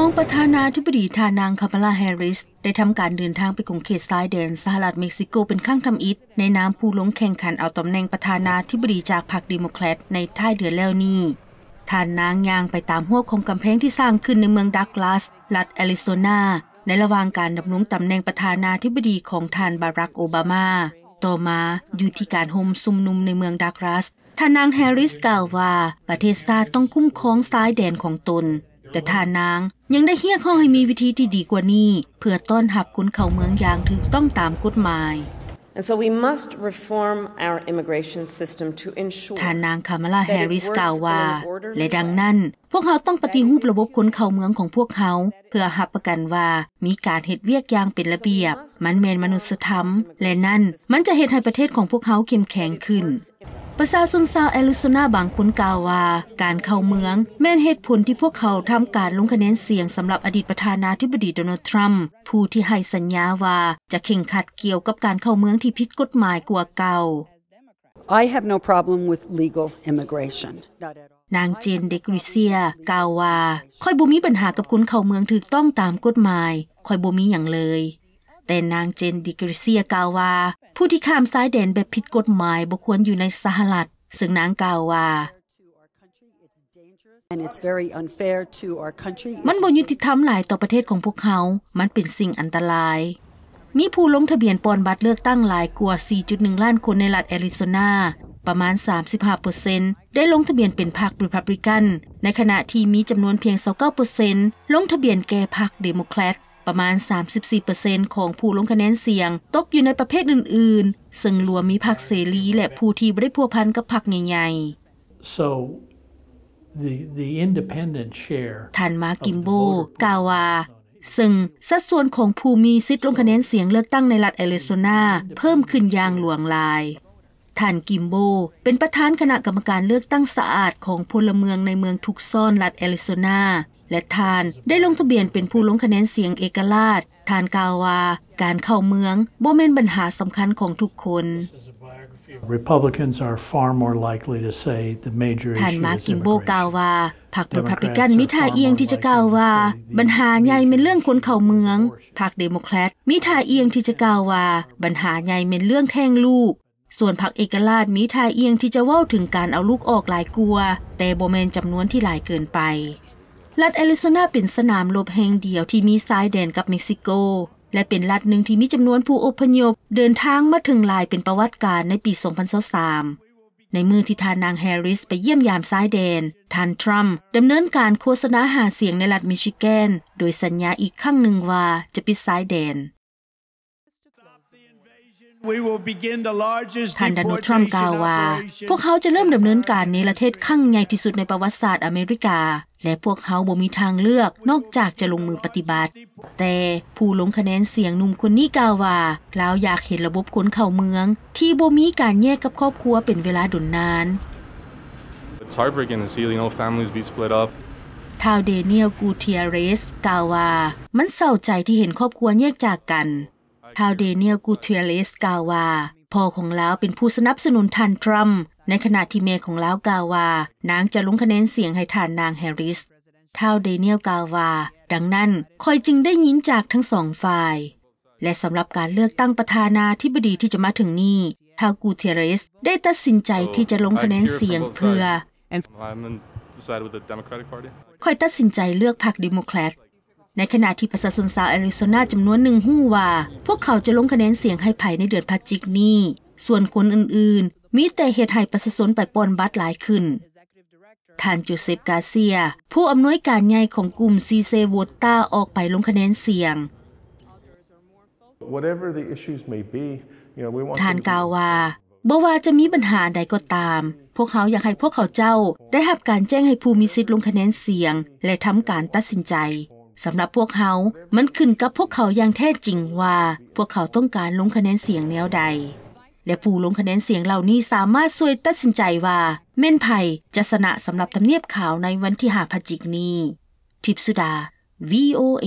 ห้องประธานาธิบดีทานางคามาลาแฮร์ริส ได้ทำการเดินทางไปรุงเขตซ้ายแดน สหรัฐเม็กซิโกเป็นข้างทำอิฐในนามผู้ลงแข่งขันเอาตำแหน่งประธานาธิบดีจากพรรคเดโมแครตในท้ายเดือนแล้วนี้ ทานนางยางไปตามหัวคงกำแพงที่สร้างขึ้นในเมืองดักลาสรัฐแอริโซนาในระหว่างการดำรงตำแหน่งประธานาธิบดีของทานบารักโอบามาต่อมาอยู่ที่การโฮมซุมนุมในเมืองดักลาสทานางแฮร์ริสกล่าวว่าประเทศชาติต้องคุ้มครองซ้ายแดนของตนแต่ท่านางยังได้เฮี้ยข้อให้มีวิธีที่ดีกว่านี้ เพื่อต้อนหับคนเขาเมืองอย่างถึงต้องตามกฎหมาย And so we must reform our immigration system to ensure ท่านนางคามาลาแฮรริสกล่าวว่าและดังนั้นพวกเขาต้องปฏิรูประบบคนเข้าเมืองของพวกเขา เพื่อหับประกันว่ามีการเหตุเวียกอย่างเป็นระเบียบ มันเมนมนุษยธรรมและนั่นมันจะเหตุให้ประเทศของพวกเขาเข้มแข็งขึ้นประชาชนชาวแอริโซนาบางคนกล่าวว่า การเข้าเมืองแม่นเหตุผลที่พวกเขาทำการลงคะแนนเสียงสำหรับอดีตประธานาธิบดีโดนัลด์ทรัมป์ผู้ที่ให้สัญญาว่าจะเข่งขัดเกี่ยวกับการเข้าเมืองที่ผิดกฎหมายกว่าเก่า I have no problem with legal immigration. นางเจนเดกริเซียกล่าวว่าค่อยบ่มีปัญหากับคนเข้าเมืองถูกต้องตามกฎหมายค่อยบ่มีหยังเลย แต่นางเจนดิกริเซียกล่าวว่าผู้ที่ข้ามสายแดนแบบผิดกฎหมายบุควรอยู่ในสหรัฐซึ่งนางกล่าวว่า มันบ่ยุติธรรมหลายต่อประเทศของพวกเขา มันเป็นสิ่งอันตราย มีผู้ลงทะเบียนปอนบัตรเลือกตั้งหลายกว่า 4.1 ล้านคนในรัฐแอริโซนา ประมาณ 35%ได้ลงทะเบียนเป็นพรรครีพับลิกัน ในขณะที่มีจำนวนเพียง29%ลงทะเบียนแก่พรรคเดโมแครตประมาณ 34%ของผู้ลงคะแนนเสียงตกอยู่ในประเภทอื่น ๆ ซึ่งรวมมีพรรคเสรีและผู้ที่บ่ได้พัวพันกับพรรคใหญ่ๆ So the the independent share ท่านมากิมโบ กาวา ซึ่งสัดส่วนของผู้มีสิทธิ์ลงคะแนนเสียงเลือกตั้งในรัฐแอริโซนาเพิ่มขึ้นอย่างหลวงลาย ท่านกิมโบ เป็นประธานคณะกรรมการเลือกตั้งสะอาดของพลเมืองในเมืองทุกซ่อนรัฐแอริโซนาและทานได้ลงทะเบียนเป็นผู้ลงคะแนนเสียงเอกราชทานกาวาการเข้าเมือง โบเมนปัญหาสำคัญของทุกคน Republicans are far more likely to say the major issue ท่านมากิมโบกาวาพรรคเดโมแครตมิท่าเอียงที่จะกล่าวว่าปัญหาใหญ่เป็นเรื่องคนเข้าเมืองพรรคเดโมแครตมิท่าเอียงที่จะกล่าวว่าปัญหาใหญ่เป็นเรื่องแท่งลูก ส่วนพรรคเอกราชมิท่าเอียงที่จะเว้าถึงการเอาลูกออกหลายกลัวแต่โบเแมนจำนวนที่หลายเกินไปรัฐแอริโซนาเป็นสนามรบแห่งเดียวที่มีสายแดนกับเม็กซิโก และเป็นรัฐหนึ่งที่มีจำนวนผู้อพยพเดินทางมาถึงลายเป็นประวัติการในปี 2023ในมือที่ทานนางแฮร์ริสไปเยี่ยมยามซ้ายแดนทาน ทรัมป์ดำเนินการโฆษณาหาเสียงในรัฐมิชิแกน โดยสัญญาอีกข้างหนึ่งว่า จะปิดซ้ายแดนท่านดานุทรัมป์กล่าวว่าพวกเขาจะเริ่มดำเนินการในประเทศข้างใหญ่ที่สุดในประวัติศาสตร์อเมริกา และพวกเขาบ่มีทางเลือกนอกจากจะลงมือปฏิบัติ แต่ผู้ลงคะแนนเสียงหนุ่มคนนี้กล่าวว่าลาวอยากเห็นระบบขนเข้าเมือง ที่บ่มีการแยกกับครอบครัวเป็นเวลาดนนาน It's heartbreaking to see you know families be split up ทาวเดเนียลกูเทียเรสกล่าวว่ามันเศร้าใจที่เห็นครอบครัวแยกจากกันทาวเดเนียลกูเทียเลสกาวาพ่อของลาวเป็นผู้สนับสนุนทานทรัมป์ในขณะที่เม์ของลาวกาวานางจะลงคะแนนเสียงให้ทานนางแฮริสทาวเดเนียลกาวา ดังนั้น คอยจึงได้ยินจากทั้งสองฝ่าย และสำหรับการเลือกตั้งประธานาธิบดีที่จะมาถึงนี้ทาวกูเทเรสได้ตัดสินใจที่จะลงคะแนนเสียงเพื่อ คอยตัดสินใจเลือกพรรคเดโมแครตในขณะที่ประชาชนชาวแอริโซนาจำนวนหนึ่งหู้ว่า พวกเขาจะลงคะแนนเสียงให้ไผ่ในเดือนพฤศจิกนี้ ส่วนคนอื่นๆ มีแต่เหตุให้ประชาชนไปปอนบัตรหลายขึ้น ท่านจูเซปกาเซียผู้อำนวยการใหญ่ของกลุ่มซีเซโวตาออกไปลงคะแนนเสียง ท่านกล่าวว่าบ่ว่าจะมีปัญหาใดก็ตาม พวกเขาอยากให้พวกเขาเจ้าได้รับการแจ้งให้ผู้มีสิทธิ์ลงคะแนนเสียง และทำการตัดสินใจสำหรับพวกเขา มันขึ้นกับพวกเขาอย่างแท้จริงว่าพวกเขาต้องการลงคะแนนเสียงแนวใด และผู้ลงคะแนนเสียงเหล่านี้สามารถช่วยตัดสินใจว่า เม่นไผ่จะสนะสำหรับทำเนียบขาวในวันที่หาพจิกนี้ ทิพสุดา VOA